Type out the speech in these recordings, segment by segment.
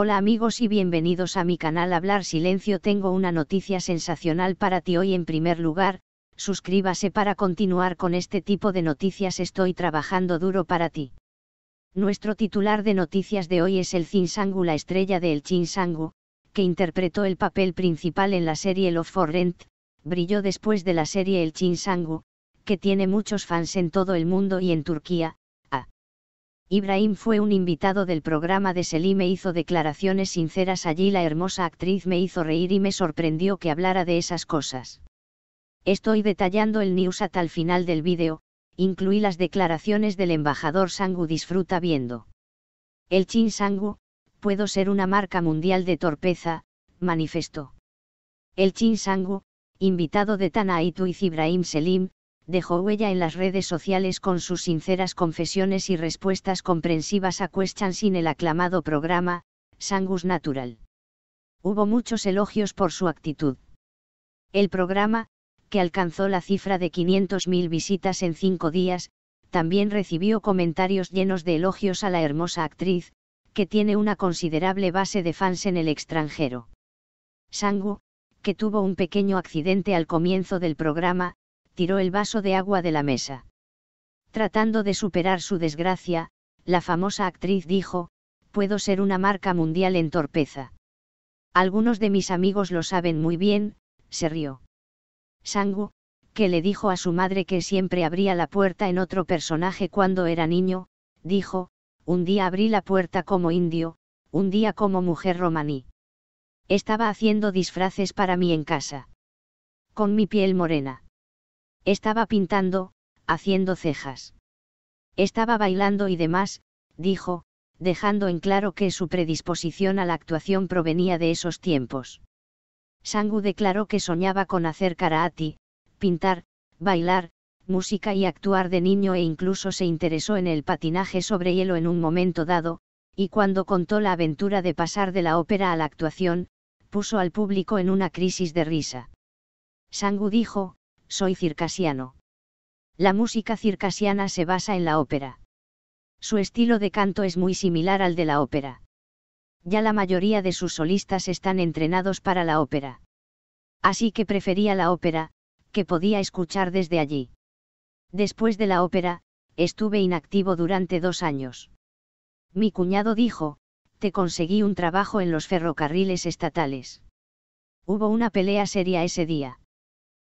Hola amigos y bienvenidos a mi canal Hablar Silencio. Tengo una noticia sensacional para ti hoy en primer lugar, suscríbase para continuar con este tipo de noticias. Estoy trabajando duro para ti. Nuestro titular de noticias de hoy es el Sangu, la estrella de El Chinsangu, que interpretó el papel principal en la serie Love for Rent, brilló después de la serie El Chinsangu, que tiene muchos fans en todo el mundo y en Turquía, Ibrahim fue un invitado del programa de Selim e hizo declaraciones sinceras allí. La hermosa actriz me hizo reír y me sorprendió que hablara de esas cosas. Estoy detallando el newsat al final del vídeo, incluí las declaraciones del embajador Sangu disfruta viendo. El Chin Sangu, puedo ser una marca mundial de torpeza, manifestó. El Chin Sangu, invitado de y Ibrahim Selim, dejó huella en las redes sociales con sus sinceras confesiones y respuestas comprensivas a questions sin el aclamado programa, Sangus Natural. Hubo muchos elogios por su actitud. El programa, que alcanzó la cifra de 500.000 visitas en cinco días, también recibió comentarios llenos de elogios a la hermosa actriz, que tiene una considerable base de fans en el extranjero. Sangu, que tuvo un pequeño accidente al comienzo del programa, tiró el vaso de agua de la mesa. Tratando de superar su desgracia, la famosa actriz dijo, puedo ser una marca mundial en torpeza. Algunos de mis amigos lo saben muy bien, se rió. Sangu, que le dijo a su madre que siempre abría la puerta en otro personaje cuando era niño, dijo, un día abrí la puerta como indio, un día como mujer romaní. Estaba haciendo disfraces para mí en casa. Con mi piel morena. Estaba pintando, haciendo cejas. Estaba bailando y demás, dijo, dejando en claro que su predisposición a la actuación provenía de esos tiempos. Sangu declaró que soñaba con hacer karate, pintar, bailar, música y actuar de niño e incluso se interesó en el patinaje sobre hielo en un momento dado, y cuando contó la aventura de pasar de la ópera a la actuación, puso al público en una crisis de risa. Sangu dijo, soy circasiano. La música circasiana se basa en la ópera. Su estilo de canto es muy similar al de la ópera. Ya la mayoría de sus solistas están entrenados para la ópera. Así que prefería la ópera, que podía escuchar desde allí. Después de la ópera, estuve inactivo durante dos años. Mi cuñado dijo, te conseguí un trabajo en los ferrocarriles estatales. Hubo una pelea seria ese día.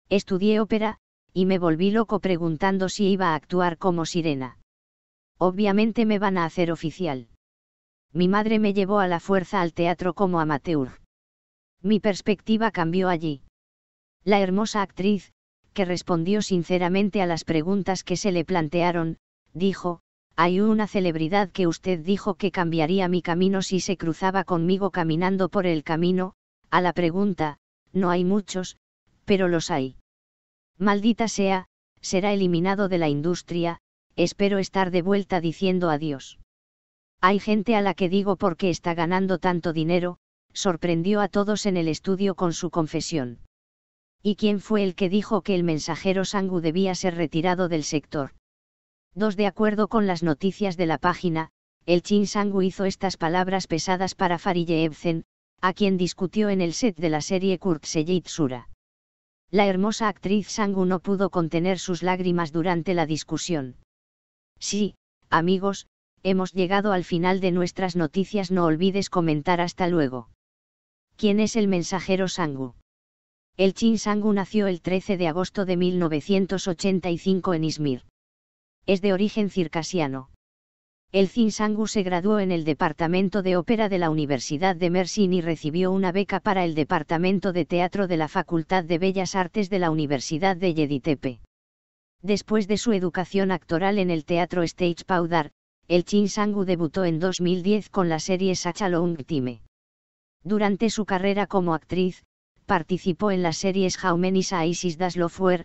Estudié ópera, y me volví loco preguntando si iba a actuar como sirena. Obviamente me van a hacer oficial. Mi madre me llevó a la fuerza al teatro como amateur. Mi perspectiva cambió allí. La hermosa actriz, que respondió sinceramente a las preguntas que se le plantearon, dijo, hay una celebridad que usted dijo que cambiaría mi camino si se cruzaba conmigo caminando por el camino, a la pregunta, no hay muchos, pero los hay. Maldita sea, será eliminado de la industria, espero estar de vuelta diciendo adiós. Hay gente a la que digo porque está ganando tanto dinero, sorprendió a todos en el estudio con su confesión. ¿Y quién fue el que dijo que el mensajero Sangu debía ser retirado del sector? Dos De acuerdo con las noticias de la página, el Chin Sangu hizo estas palabras pesadas para Farille a quien discutió en el set de la serie Kurt Sura. La hermosa actriz Sangu no pudo contener sus lágrimas durante la discusión. Sí, amigos, hemos llegado al final de nuestras noticias. No olvides comentar hasta luego. ¿Quién es el mensajero Sangu? El Chin Sangu nació el 13 de agosto de 1985 en Izmir. Es de origen circasiano el Zinsangu se graduó en el Departamento de Ópera de la Universidad de Mersin y recibió una beca para el Departamento de Teatro de la Facultad de Bellas Artes de la Universidad de Yeditepe. Después de su educación actoral en el Teatro Stage Paudar, el Chinsangu debutó en 2010 con la serie Sacha Time. Durante su carrera como actriz, participó en las series How Many Isis Das Love Were,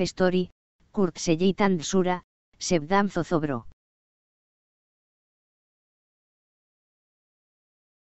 Story, Kurt Seyit Sura, Zozobro.